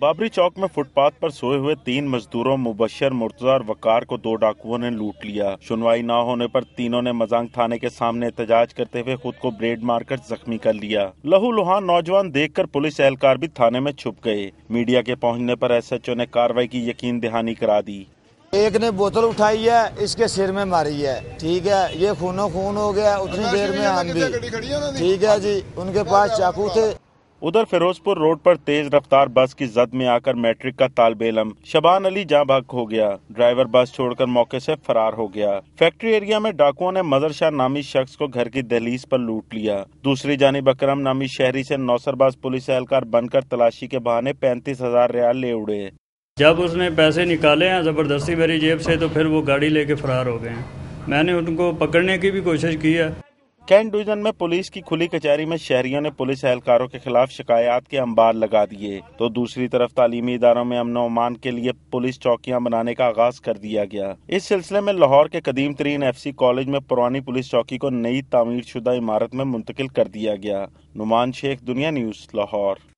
बाबरी चौक में फुटपाथ पर सोए हुए तीन मजदूरों मुबशर मुर्तजा और वकार को दो डाकुओं ने लूट लिया सुनवाई न होने पर तीनों ने मजांग थाने के सामने एहतजाज करते हुए खुद को ब्रेड मारकर जख्मी कर लिया लहू लुहान नौजवान देखकर पुलिस एहलकार भी थाने में छुप गए मीडिया के पहुंचने पर ओ ने कार्रवाई की यकीन दहानी करा दी एक ने बोतल उठाई है इसके सिर में मारी है ठीक है ये खूनो खून हो गया उतनी देर में आन भी ठीक है जी उनके पास चाकू थे उधर फिरोजपुर रोड पर तेज रफ्तार बस की जद में आकर मैट्रिक का तालब इलम शबान अली जहाँ भाग हो गया ड्राइवर बस छोड़कर मौके से फरार हो गया फैक्ट्री एरिया में डाकुओं ने मदरशाह शाह नामी शख्स को घर की दहलीज पर लूट लिया दूसरी जानी बकरम नामी शहरी से नौसरबाज पुलिस एहलकार बनकर तलाशी के बहाने पैंतीस हजार रियाल ले उड़े जब उसने पैसे निकाले हैं ज़बरदस्ती मेरी जेब से तो फिर वो गाड़ी लेके फरार हो गए मैंने उनको पकड़ने की भी कोशिश की है कैंट डिवीजन में पुलिस की खुली कचहरी में शहरियों ने पुलिस एहलकारों के खिलाफ शिकायत के अंबार लगा दिए तो दूसरी तरफ तालीमी इदारों में अमन अमान के लिए पुलिस चौकियां बनाने का आगाज कर दिया गया इस सिलसिले में लाहौर के कदीम तरीन एफ सी कॉलेज में पुरानी पुलिस चौकी को नई तामीर शुदा इमारत में मुंतकिल कर दिया गया नुमान शेख दुनिया न्यूज लाहौर